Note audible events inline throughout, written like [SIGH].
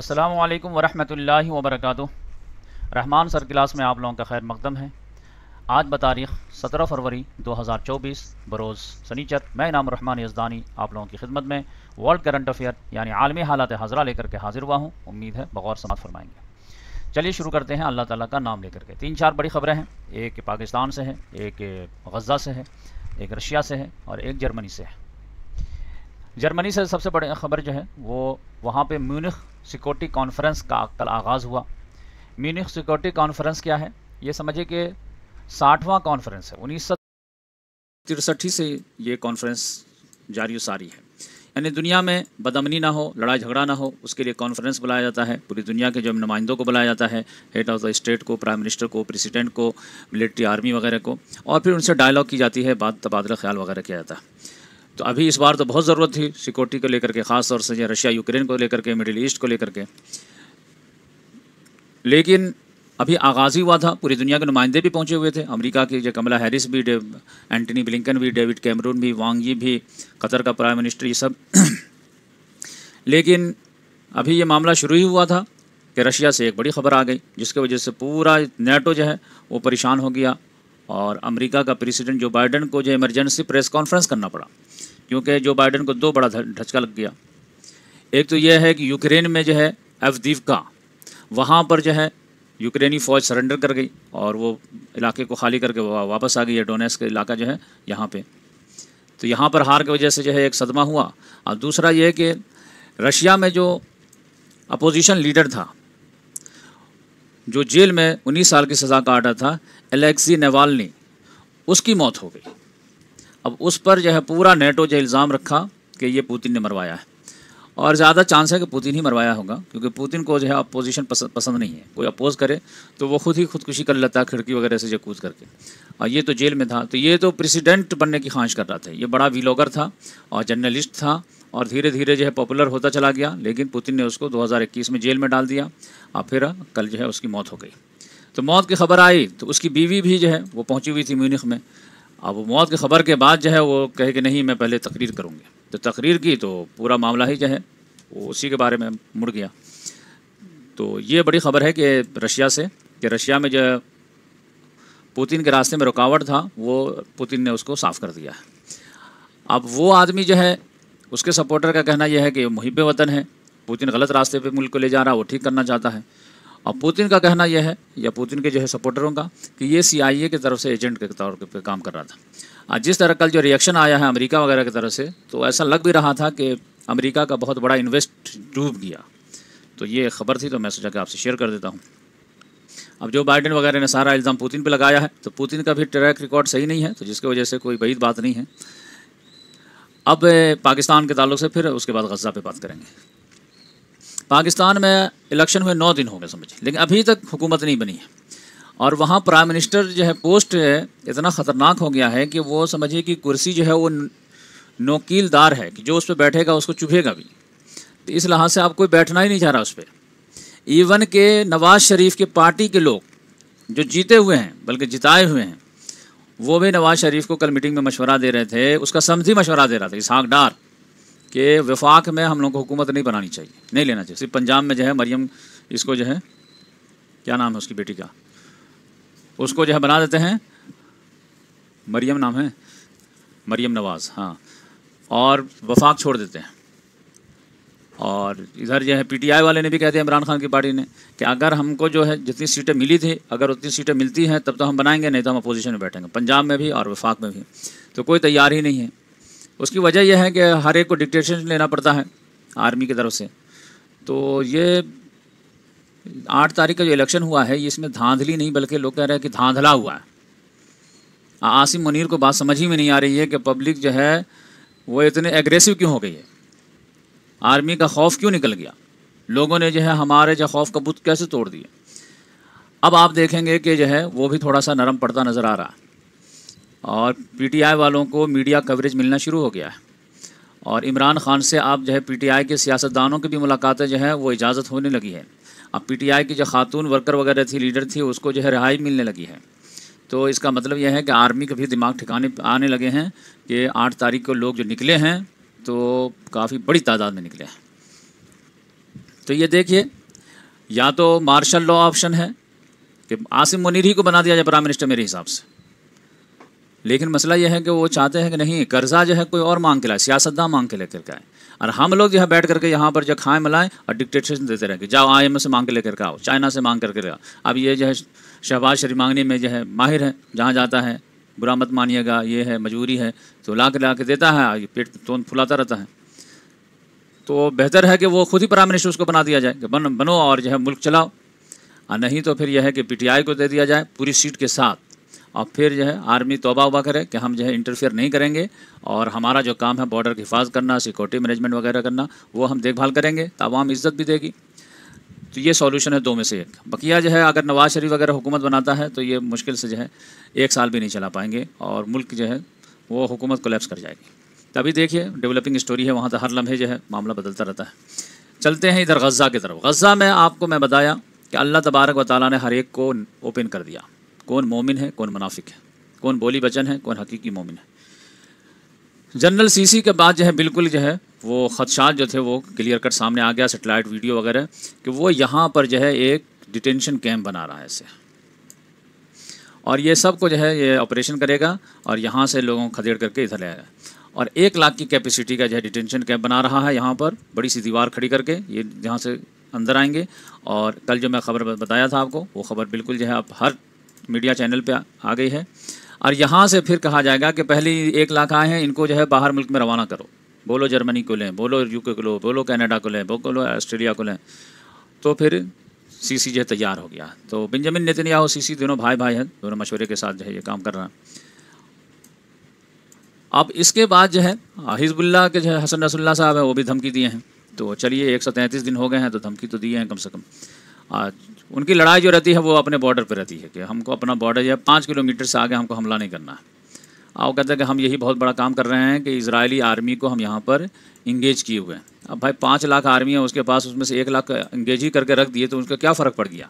असलकम वरम वरक रहमान सर क्लास में आप लोगों का खैर मकदम है आज बतारीख सत्रह फरवरी 2024 बरोज़ सनीचर मैं नाम रहमान यजदानी आप लोगों की खिदमत में वर्ल्ड करंट अफेयर यानी आलमी हालात हाजरा लेकर के हाजिर हुआ हूँ उम्मीद है बगौर समात फरमाएंगे चलिए शुरू करते हैं अल्लाह ताला का नाम लेकर के तीन चार बड़ी खबरें हैं एक पाकिस्तान से है एक गज़ा से है एक रशिया से है और एक जर्मनी से है जर्मनी से सबसे बड़ी खबर जो है वो वहाँ पे म्यूनिख सिक्योरिटी कॉन्फ्रेंस का कल आगाज़ हुआ म्यूनिख सिक्योरिटी कॉन्फ्रेंस क्या है ये समझिए कि साठवां कॉन्फ्रेंस है उन्नीस सौ तिरसठी से ये कॉन्फ्रेंस जारी सारी है यानी दुनिया में बदमनी ना हो लड़ाई झगड़ा ना हो उसके लिए कॉन्फ्रेंस बुलाया जाता है पूरी दुनिया के जो नुमाइंदों को बुलाया जाता है हेड ऑफ द स्टेट को प्राइम मिनिस्टर को प्रेसिडेंट को मिलिट्री आर्मी वगैरह को और फिर उनसे डायलॉग की जाती है बात तबादला ख्याल वगैरह किया जाता है तो अभी इस बार तो बहुत ज़रूरत थी सिक्योरिटी को लेकर के ख़ास तौर से रशिया यूक्रेन को लेकर के मिडिल ईस्ट को लेकर के लेकिन अभी आगाज़ ही हुआ था पूरी दुनिया के नुमाइंदे भी पहुंचे हुए थे अमेरिका के जो कमला हैरिस भी एंटनी ब्लिंकन भी डेविड कैमरून भी वांगी भी कतर का प्राइम मिनिस्टर ये सब [CLEARS THROAT] लेकिन अभी ये मामला शुरू ही हुआ था कि रशिया से एक बड़ी खबर आ गई जिसकी वजह से पूरा नेटो जो है वो परेशान हो गया और अमेरिका का प्रेसिडेंट जो बाइडन को जो इमरजेंसी प्रेस कॉन्फ्रेंस करना पड़ा क्योंकि जो बाइडन को दो बड़ा धचका लग गया एक तो यह है कि यूक्रेन में जो है का वहाँ पर जो है यूक्रेनी फ़ौज सरेंडर कर गई और वो इलाके को खाली करके वापस आ गई है डोनेस का इलाका जो है यहाँ पर तो यहाँ पर हार की वजह से जो है एक सदमा हुआ और दूसरा यह कि रशिया में जो अपोजिशन लीडर था जो जेल में उन्नीस साल की सज़ा काटा था एलेक्सी नेवालनी उसकी मौत हो गई अब उस पर यह पूरा नेटो जो इल्ज़ाम रखा कि ये पुतिन ने मरवाया है और ज़्यादा चांस है कि पुतिन ही मरवाया होगा क्योंकि पुतिन को जो है अपोजिशन पसंद पसंद नहीं है कोई अपोज करे तो वो खुद ही खुदकुशी कर लेता खिड़की वगैरह से जकूद करके और ये तो जेल में था तो ये तो प्रेसिडेंट बनने की ख्वाहिश कर रहा था ये बड़ा वीलोगर था और जर्नलिस्ट था और धीरे धीरे जो है पॉपुलर होता चला गया लेकिन पुतिन ने उसको 2021 में जेल में डाल दिया और फिर कल जो है उसकी मौत हो गई तो मौत की खबर आई तो उसकी बीवी भी जो है वो पहुंची हुई थी म्यूनिख में अब वो मौत की खबर के बाद जो है वो कहे कि नहीं मैं पहले तकरीर करूँगी तो तकरीर की तो पूरा मामला ही जो है वो उसी के बारे में मुड़ गया तो ये बड़ी खबर है कि रशिया से कि रशिया में जो पुतिन के रास्ते में रुकावट था वो पुतिन ने उसको साफ़ कर दिया है अब वो आदमी जो है उसके सपोर्टर का कहना यह है कि मुहिब वतन है पुतिन गलत रास्ते पे मुल्क को ले जा रहा है वो ठीक करना चाहता है और पुतिन का कहना यह है या पुतिन के जो है सपोर्टरों का कि ये सीआईए की तरफ से एजेंट के तौर पे काम कर रहा था जिस तरह कल जो रिएक्शन आया है अमेरिका वगैरह की तरफ से तो ऐसा लग भी रहा था कि अमेरिका का बहुत बड़ा इन्वेस्ट डूब गया तो ये खबर थी तो मैं सोचा कि आपसे शेयर कर देता हूँ अब जो बाइडन वगैरह ने सारा इल्ज़ाम पुतिन पे लगाया है तो पुतिन का भी ट्रैक रिकॉर्ड सही नहीं है तो जिसकी वजह से कोई बड़ी बात नहीं है अब पाकिस्तान के ताल्लुक से फिर उसके बाद गज़ा पे बात करेंगे पाकिस्तान में इलेक्शन हुए नौ दिन हो गए समझिए लेकिन अभी तक हुकूमत नहीं बनी है और वहाँ प्राइम मिनिस्टर जो है पोस्ट है इतना ख़तरनाक हो गया है कि वो समझिए कि कुर्सी जो है वो नोकीलदार है कि जो उस पर बैठेगा उसको चुभेगा भी तो इस लिहाज से आप कोई बैठना ही नहीं चाह रहा उस पर इवन के नवाज़ शरीफ के पार्टी के लोग जो जीते हुए हैं बल्कि जिताए हुए हैं वो भी नवाज शरीफ को कल मीटिंग में मशवरा दे रहे थे उसका समझी मशवरा दे रहा था इसहाक डार कि विफाक में हम लोग को हुकूमत नहीं बनानी चाहिए नहीं लेना चाहिए सिर्फ पंजाब में जो है मरियम इसको जो है क्या नाम है उसकी बेटी का उसको जो है बना देते हैं मरियम नाम है मरियम नवाज़ हाँ और वफाक छोड़ देते हैं और इधर जो है पीटीआई वाले ने भी कह दिया इमरान खान की पार्टी ने कि अगर हमको जो है जितनी सीटें मिली थी अगर उतनी सीटें मिलती हैं तब तो हम बनाएंगे नहीं तो हम अपोजिशन में बैठेंगे पंजाब में भी और वफाक में भी तो कोई तैयार ही नहीं है उसकी वजह यह है कि हर एक को डिक्टेशन लेना पड़ता है आर्मी की तरफ से तो ये आठ तारीख का जो इलेक्शन हुआ है इसमें धांधली नहीं बल्कि लोग कह रहे हैं कि धांधला हुआ है आसिम मुनीर को बात समझ ही में नहीं आ रही है कि पब्लिक जो है वो इतने एग्रेसिव क्यों हो गई है आर्मी का खौफ क्यों निकल गया लोगों ने जो है हमारे जो खौफ का बुत कैसे तोड़ दिए अब आप देखेंगे कि जो है वो भी थोड़ा सा नरम पड़ता नज़र आ रहा है और पीटीआई वालों को मीडिया कवरेज मिलना शुरू हो गया है और इमरान खान से आप जो है पीटीआई के सियासतदानों की भी मुलाकातें जो हैं वो इजाज़त होने लगी है अब पीटीआई की जो खातून वर्कर वगैरह थी लीडर थी उसको जो है रिहाई मिलने लगी है तो इसका मतलब यह है कि आर्मी के भी दिमाग ठिकाने आने लगे हैं कि आठ तारीख को लोग जो निकले हैं तो काफ़ी बड़ी तादाद में निकले हैं तो ये देखिए या तो मार्शल लॉ ऑप्शन है कि आसिम मुनीर ही को बना दिया जाए प्राइम मिनिस्टर मेरे हिसाब से लेकिन मसला यह है कि वो चाहते हैं कि नहीं कर्जा जो है कोई और मांग के लाए सियासतदान मांग के लेकर के आए और हम लोग जो है बैठ करके यहाँ पर जो खाएं मिलाएं और डिक्टेशन देते रहेंगे कि जाओ आई एम से मांग के लेकर के आओ चाइना से मांग करके आओ अब ये जो है शहबाज शरीफ मांगने में जो है माहिर है जहाँ जाता है बुरा मत मानिएगा ये है मजबूरी है तो ला के ला के देता है ये पेट तो फुलाता रहता है तो बेहतर है कि वो खुद ही प्राइम मिनिस्टर उसको बना दिया जाए कि बन बनो और जो है मुल्क चलाओ और नहीं तो फिर यह है कि पीटीआई को दे दिया जाए पूरी सीट के साथ और फिर जो है आर्मी तोबा उबा करे कि हम जो है इंटरफेयर नहीं करेंगे और हमारा जो काम है बॉर्डर की हिफाजत करना सिक्योरिटी मैनेजमेंट वगैरह करना वो हम देखभाल करेंगे तो आवाम इज़्ज़त भी देगी तो ये सॉल्यूशन है दो में से एक बकिया जो है अगर नवाज़ शरीफ अगर हुकूमत बनाता है तो ये मुश्किल से जो है एक साल भी नहीं चला पाएंगे और मुल्क जो है वो हुकूमत कोलेप्स कर जाएगी तभी देखिए डेवलपिंग स्टोरी है वहाँ तो हर लम्हे जो है मामला बदलता रहता है चलते हैं इधर गज़ा की तरफ गज़ा में आपको मैं बताया कि अल्लाह तबारक व ताली ने हर एक को ओपन कर दिया कौन मोमिन है कौन मुनाफिक है कौन बोली बचन है कौन हकीकी मोमिन है जनरल सीसी के बाद जो है बिल्कुल जो है वो ख़दशात जो थे वो क्लियर कट सामने आ गया सेटेलाइट वीडियो वगैरह कि वो यहाँ पर जो है एक डिटेंशन कैम्प बना रहा है इसे और ये सब को जो है ये ऑपरेशन करेगा और यहाँ से लोगों को खदेड़ करके इधर आएगा और एक लाख की कैपेसिटी का जो है डिटेंशन कैम्प बना रहा है यहाँ पर बड़ी सी दीवार खड़ी करके ये यहाँ से अंदर आएंगे और कल जो मैं खबर बताया था आपको वो खबर बिल्कुल जो है अब हर मीडिया चैनल पे आ गई है और यहाँ से फिर कहा जाएगा कि पहले एक लाख आए हैं इनको जो है बाहर मुल्क में रवाना करो बोलो जर्मनी को लें बोलो यूके को लो बोलो कनाडा को लें बोलो ऑस्ट्रेलिया को लें तो फिर सी सी जो तैयार हो गया तो बिंजामिन नेतन्याहू सी सी दोनों भाई भाई हैं दोनों मशवरे के साथ जो है ये काम कर रहा है अब इसके बाद जो है हिजबुल्ला के जो है हसन रसुल्ला साहब हैं वो भी धमकी दिए हैं तो चलिए एक सौ तैंतीस दिन हो गए हैं तो धमकी तो दिए हैं कम से कम आज उनकी लड़ाई जो रहती है वो अपने बॉर्डर पर रहती है कि हमको अपना बॉर्डर जो है पाँच किलोमीटर से आगे हमको हमला नहीं करना है और कहते हैं कि हम यही बहुत बड़ा काम कर रहे हैं कि इसराइली आर्मी को हम यहाँ पर इंगेज किए हुए हैं अब भाई पाँच लाख आर्मी है उसके पास उसमें से एक लाख इंगेज ही करके रख दिए तो उसका क्या फ़र्क पड़ गया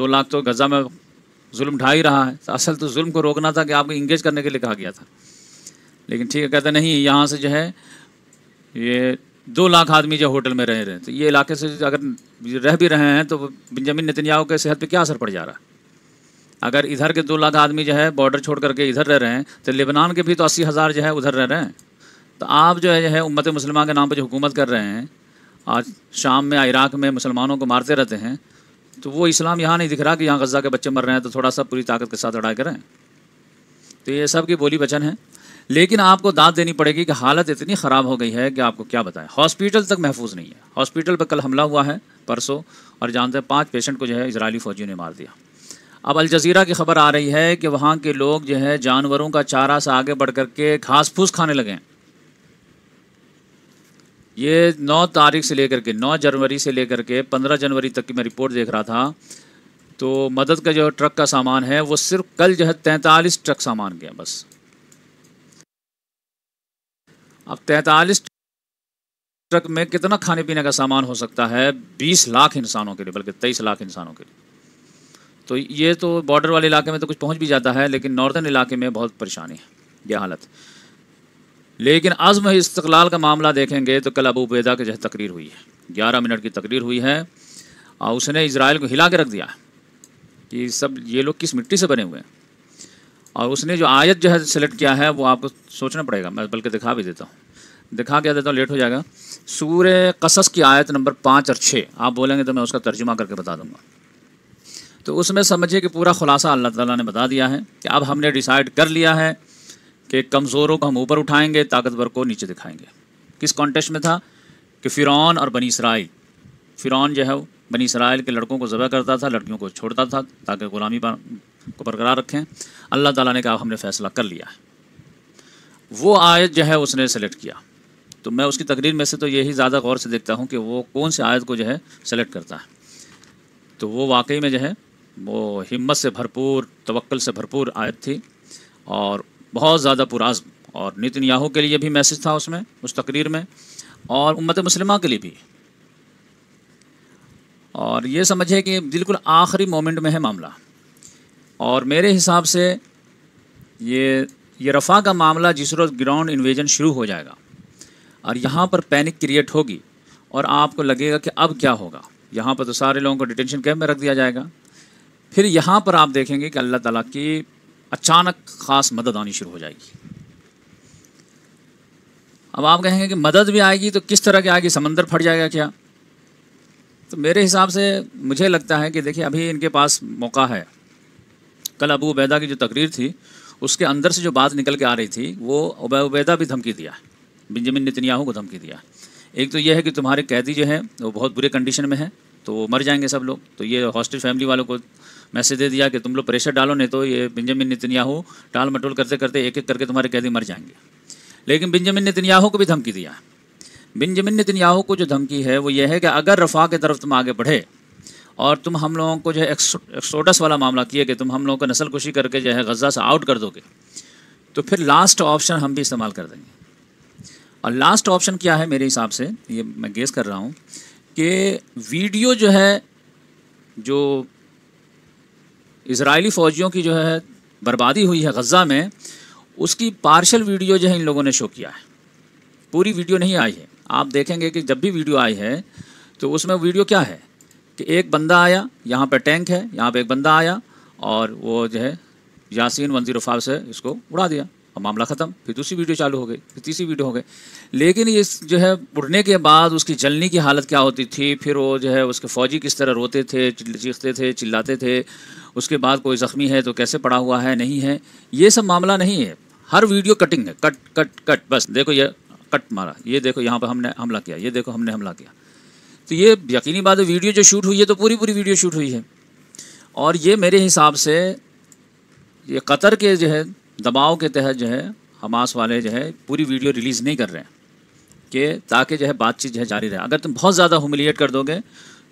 दो लाख तो गज़ा में जुल्म ढा ही रहा है तो असल तो जुल्म को रोकना था कि आपको इंगेज करने के लिए कहा गया था लेकिन ठीक है कहते नहीं यहाँ से जो है ये दो लाख आदमी जो होटल में रह रहे हैं तो ये इलाके से अगर रह भी रहे हैं तो बिंजामिन नितिन के सेहत पे क्या असर पड़ जा रहा है अगर इधर के दो लाख आदमी जो है बॉर्डर छोड़ करके इधर रह रहे हैं तो लेबनान के भी तो अस्सी हज़ार जो है उधर रह रहे हैं तो आप जो है जो है उम्मत मुसलमान के नाम पर जो हुकूमत कर रहे हैं आज शाम में इराक़ में मुसलमानों को मारते रहते हैं तो वो इस्लाम यहाँ नहीं दिख रहा कि यहाँ गज़ा के बच्चे मर रहे हैं तो थोड़ा सा पूरी ताकत के साथ लड़ाई करें तो ये सब की बोली बचन है लेकिन आपको दाद देनी पड़ेगी कि हालत इतनी ख़राब हो गई है कि आपको क्या बताएं हॉस्पिटल तक महफूज नहीं है हॉस्पिटल पर कल हमला हुआ है परसों और जानते हैं पाँच पेशेंट को जो है इसराइली फ़ौजियों ने मार दिया अब अल जजीरा की खबर आ रही है कि वहाँ के लोग जो है जानवरों का चारा से आगे बढ़ करके घास फूस खाने लगे हैं ये नौ तारीख से लेकर के नौ जनवरी से लेकर के पंद्रह जनवरी तक की मैं रिपोर्ट देख रहा था तो मदद का जो ट्रक का सामान है वो सिर्फ कल जो है तैंतालीस ट्रक सामान गया बस अब तैंतालीस ट्रक में कितना खाने पीने का सामान हो सकता है बीस लाख इंसानों के लिए बल्कि तेईस लाख इंसानों के लिए तो ये तो बॉर्डर वाले इलाके में तो कुछ पहुंच भी जाता है लेकिन नॉर्दर्न इलाके में बहुत परेशानी है यह हालत लेकिन अज़म इस्तलाल का मामला देखेंगे तो कल अबू की के है तकरीर हुई है ग्यारह मिनट की तकरीर हुई है और उसने इसराइल को हिला के रख दिया कि सब ये लोग किस मिट्टी से बने हुए हैं और उसने जो आयत जो है सेलेक्ट किया है वो आपको सोचना पड़ेगा मैं बल्कि दिखा भी देता हूँ दिखा क्या देता हूँ लेट हो जाएगा सूर्य कसस की आयत नंबर पाँच और छः आप बोलेंगे तो मैं उसका तर्जुमा करके बता दूँगा तो उसमें समझिए कि पूरा खुलासा अल्लाह ताला ने बता दिया है कि अब हमने डिसाइड कर लिया है कि कमज़ोरों को हम ऊपर उठाएंगे ताकतवर को नीचे दिखाएंगे किस कॉन्टेस्ट में था कि फ़िरौन और बनी इसराइल फ़िरौन जो है बनी इसराइल के लड़कों को ज़बह करता था लड़कियों को छोड़ता था ताकि ग़ुलामी को बरकरार रखें अल्लाह ताला ने कहा हमने फ़ैसला कर लिया है वो आयत जो है उसने सेलेक्ट किया तो मैं उसकी तकरीर में से तो यही ज़्यादा गौर से देखता हूँ कि वो कौन से आयत को जो है सेलेक्ट करता है तो वो वाकई में जो है वो हिम्मत से भरपूर तवक्ल से भरपूर आयत थी और बहुत ज़्यादा पुराज़म और नितिन याहू के लिए भी मैसेज था उसमें उस तकरीर में और उम्मत मुसलमा के लिए भी और ये समझे कि बिल्कुल आखिरी मोमेंट में है मामला और मेरे हिसाब से ये ये रफ़ा का मामला जिस रोज़ ग्राउंड इन्वेजन शुरू हो जाएगा और यहाँ पर पैनिक क्रिएट होगी और आपको लगेगा कि अब क्या होगा यहाँ पर तो सारे लोगों को डिटेंशन कैम्प में रख दिया जाएगा फिर यहाँ पर आप देखेंगे कि अल्लाह ताला की अचानक ख़ास मदद आनी शुरू हो जाएगी अब आप कहेंगे कि मदद भी आएगी तो किस तरह की आएगी समंदर फट जाएगा क्या तो मेरे हिसाब से मुझे लगता है कि देखिए अभी इनके पास मौका है कल अबू उबैदा की जो तकरीर थी उसके अंदर से जो बात निकल के आ रही थी वो उबैदा भी धमकी दिया बिंजमिन नितन्याहू को धमकी दिया एक तो यह है कि तुम्हारे कैदी जो हैं वो बहुत बुरे कंडीशन में हैं तो वो मर जाएंगे सब लोग तो ये हॉस्टल फैमिली वालों को मैसेज दे दिया कि तुम लोग प्रेशर डालो नहीं तो ये बिंजामिन नितन्याहू टाल मटोल करते करते एक एक करके तुम्हारे कैदी मर जाएंगे लेकिन बिंजामिन नितन्याहू को भी धमकी दिया बिंजामिन नितन्याहू को जो धमकी है वो ये है कि अगर रफा की तरफ तुम आगे बढ़े और तुम हम लोगों को जो है एक्सोडस वाला मामला किए कि तुम हम लोगों को नसल कुशी करके जो है गज़ा से आउट कर दोगे तो फिर लास्ट ऑप्शन हम भी इस्तेमाल कर देंगे और लास्ट ऑप्शन क्या है मेरे हिसाब से ये मैं गेस कर रहा हूँ कि वीडियो जो है जो इसराइली फ़ौजियों की जो है बर्बादी हुई है गज़ा में उसकी पार्शल वीडियो जो है इन लोगों ने शो किया है पूरी वीडियो नहीं आई है आप देखेंगे कि जब भी वीडियो आई है तो उसमें वीडियो क्या है कि एक बंदा आया यहाँ पर टैंक है यहाँ पर एक बंदा आया और वो जो है यासिन वन ज़ीरो फाइव से इसको उड़ा दिया और मामला ख़त्म फिर दूसरी वीडियो चालू हो गई फिर तीसरी वीडियो हो गई लेकिन ये जो है उड़ने के बाद उसकी जलने की हालत क्या होती थी फिर वो जो है उसके फ़ौजी किस तरह रोते थे चीखते थे चिल्लाते थे उसके बाद कोई ज़ख्मी है तो कैसे पड़ा हुआ है नहीं है ये सब मामला नहीं है हर वीडियो कटिंग है कट कट कट बस देखो ये कट मारा ये देखो यहाँ पर हमने हमला किया ये देखो हमने हमला किया तो ये यकीनी बात है वीडियो जो शूट हुई है तो पूरी पूरी वीडियो शूट हुई है और ये मेरे हिसाब से ये कतर के जो है दबाव के तहत जो है हमास वाले जो है पूरी वीडियो रिलीज़ नहीं कर रहे हैं कि ताकि जो है बातचीत जो है जारी रहे अगर तुम बहुत ज़्यादा हुमिलिएट कर दोगे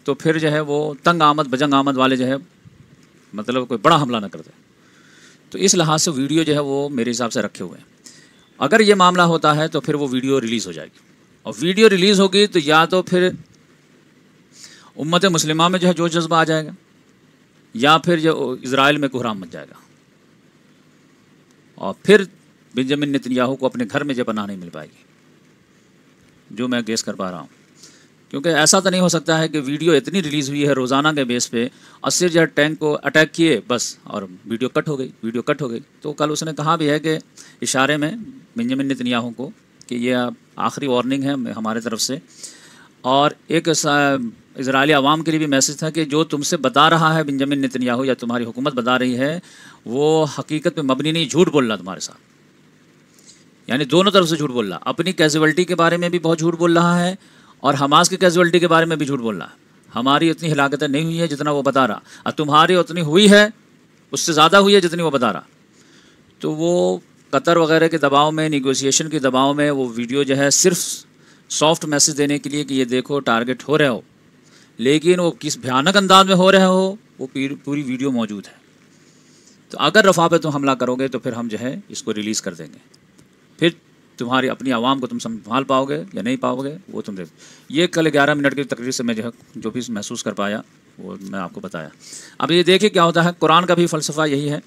तो फिर जो है वो तंग आमद बजंग आमद वाले जो है मतलब कोई बड़ा हमला ना कर दे तो इस लिहाज से वीडियो जो है वो मेरे हिसाब से रखे हुए हैं अगर ये मामला होता है तो फिर वो वीडियो रिलीज़ हो जाएगी और वीडियो रिलीज़ होगी तो या तो फिर उम्मत मुस्लिमा में जो है जो जज्बा आ जाएगा या फिर जो इसराइल में कोहराम मच जाएगा और फिर बेंजामिन नितिनयाहू को अपने घर में जब नहीं मिल पाएगी जो मैं गेस कर पा रहा हूँ क्योंकि ऐसा तो नहीं हो सकता है कि वीडियो इतनी रिलीज़ हुई है रोज़ाना के बेस पे अस्सी जहर टैंक को अटैक किए बस और वीडियो कट हो गई वीडियो कट हो गई तो कल उसने कहा भी है कि इशारे में बेंजामिन नितिनयाहू को कि यह आखिरी वार्निंग है हमारे तरफ से और एक इसराइली आवाम के लिए भी मैसेज था कि जो तुमसे बता रहा है बिनजमिन नितनयाहू या तुम्हारी हुकूमत बता रही है वो हकीकत पे मबनी नहीं झूठ बोल रहा तुम्हारे साथ यानी दोनों तरफ से झूठ बोल रहा अपनी कैजुअल्टी के बारे में भी बहुत झूठ बोल रहा है और हमास की कैजुअल्टी के बारे में भी झूठ बोल रहा है हमारी उतनी हिलाकतें नहीं हुई है जितना वो बता रहा और तुम्हारी उतनी हुई है उससे ज़्यादा हुई है जितनी वो बता रहा तो वो कतर वगैरह के दबाव में निगोसिएशन के दबाव में वो वीडियो जो है सिर्फ सॉफ्ट मैसेज देने के लिए कि ये देखो टारगेट हो रहे हो लेकिन वो किस भयानक अंदाज में हो रहे हो वो पूरी वीडियो मौजूद है तो अगर रफा पर तुम हमला करोगे तो फिर हम जो है इसको रिलीज़ कर देंगे फिर तुम्हारी अपनी आवाम को तुम संभाल पाओगे या नहीं पाओगे वो तुम देख ये कल ग्यारह मिनट की तकरीर से मैं जो जो भी महसूस कर पाया वो मैं आपको बताया अब ये देखिए क्या होता है कुरान का भी फ़लसफ़ा यही है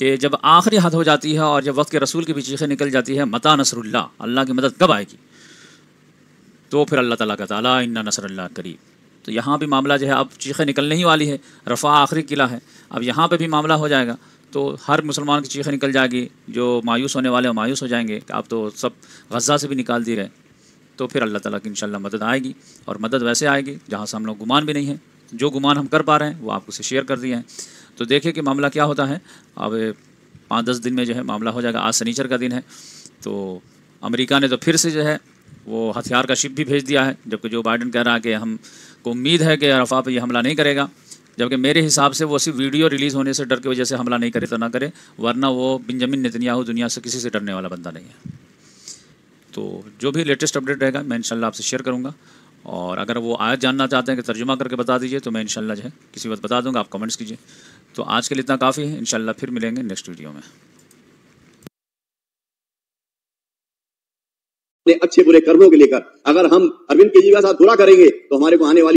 कि जब आखिरी हद हो जाती है और जब वक्त के रसूल की भी चीखें निकल जाती है मता नसरुल्ला अल्लाह की मदद कब आएगी तो फिर अल्लाह तला का तला इन्ना नसरल्ला करीब तो यहाँ भी मामला जो है अब चीखें निकलने ही वाली है रफ़ा आखिरी किला है अब यहाँ पर भी मामला हो जाएगा तो हर मुसलमान की चीखें निकल जाएगी जो मायूस होने वाले मायूस हो जाएंगे आप तो सब गजा से भी निकाल दी रहे तो फिर अल्लाह ताला की इन मदद आएगी और मदद वैसे आएगी जहाँ से हम लोग गुमान भी नहीं है जो गुमान हम कर पा रहे हैं वो आपको से शेयर कर दिए हैं तो देखिए कि मामला क्या होता है अब पाँच दस दिन में जो है मामला हो जाएगा आज सनीचर का दिन है तो अमेरिका ने तो फिर से जो है वो हथियार का शिप भी भेज दिया है जबकि जो बाइडन कह रहा है कि हम को उम्मीद है कि अरफा पर यह हमला नहीं करेगा जबकि मेरे हिसाब से वो सिर्फ वीडियो रिलीज़ होने से डर की वजह से हमला नहीं करे तो ना करे वरना वो बिनजमिन नितन्याहू दुनिया से किसी से डरने वाला बंदा नहीं है तो जो भी लेटेस्ट अपडेट रहेगा मैं इंशाल्लाह आपसे शेयर करूँगा और अगर वो आयत जानना चाहते हैं कि तर्जुमा करके बता दीजिए तो मैं इंशाल्लाह जो है किसी वक्त बता दूँगा आप कमेंट्स कीजिए तो आज के लिए इतना काफ़ी है इंशाल्लाह फिर मिलेंगे नेक्स्ट वीडियो में अपने अच्छे बुरे कर्मों के लेकर अगर हम अरविंद केजरीवाल साहब बुरा करेंगे तो हमारे को आने वाली